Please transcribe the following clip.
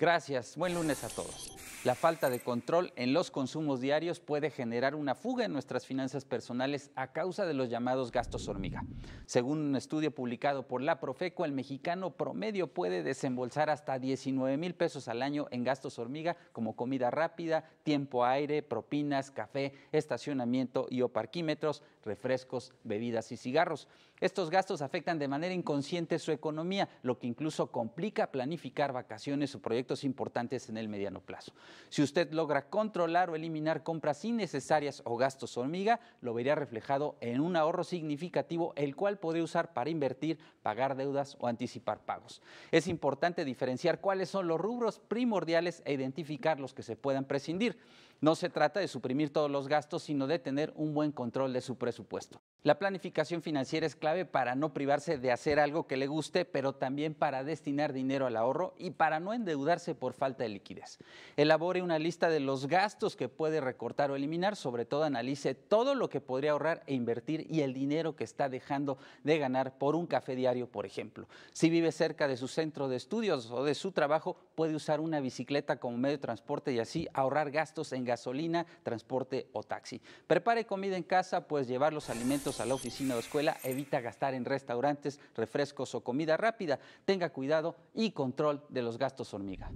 Gracias, buen lunes a todos. La falta de control en los consumos diarios puede generar una fuga en nuestras finanzas personales a causa de los llamados gastos hormiga. Según un estudio publicado por la Profeco, el mexicano promedio puede desembolsar hasta 19 mil pesos al año en gastos hormiga como comida rápida, tiempo aire, propinas, café, estacionamiento y o parquímetros, refrescos, bebidas y cigarros. Estos gastos afectan de manera inconsciente su economía, lo que incluso complica planificar vacaciones o proyectos importantes en el mediano plazo. Si usted logra controlar o eliminar compras innecesarias o gastos hormiga, lo vería reflejado en un ahorro significativo, el cual puede usar para invertir, pagar deudas o anticipar pagos. Es importante diferenciar cuáles son los rubros primordiales e identificar los que se puedan prescindir. No se trata de suprimir todos los gastos, sino de tener un buen control de su presupuesto. La planificación financiera es clave para no privarse de hacer algo que le guste, pero también para destinar dinero al ahorro y para no endeudarse por falta de liquidez. Elabore una lista de los gastos que puede recortar o eliminar, sobre todo analice todo lo que podría ahorrar e invertir y el dinero que está dejando de ganar por un café diario, por ejemplo. Si vive cerca de su centro de estudios o de su trabajo, puede usar una bicicleta como medio de transporte y así ahorrar gastos en gasolina, transporte o taxi. Prepare comida en casa, pues llevar los alimentos a la oficina o escuela, evita gastar en restaurantes, refrescos o comida rápida, tenga cuidado y control de los gastos hormiga.